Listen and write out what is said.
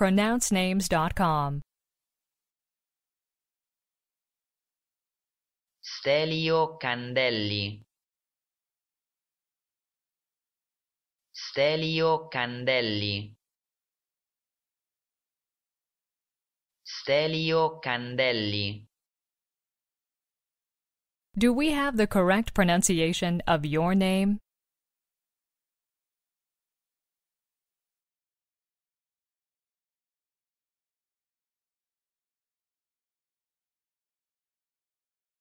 pronouncenames.com. Stelio Candelli. Stelio Candelli. Stelio Candelli. Do we have the correct pronunciation of your name?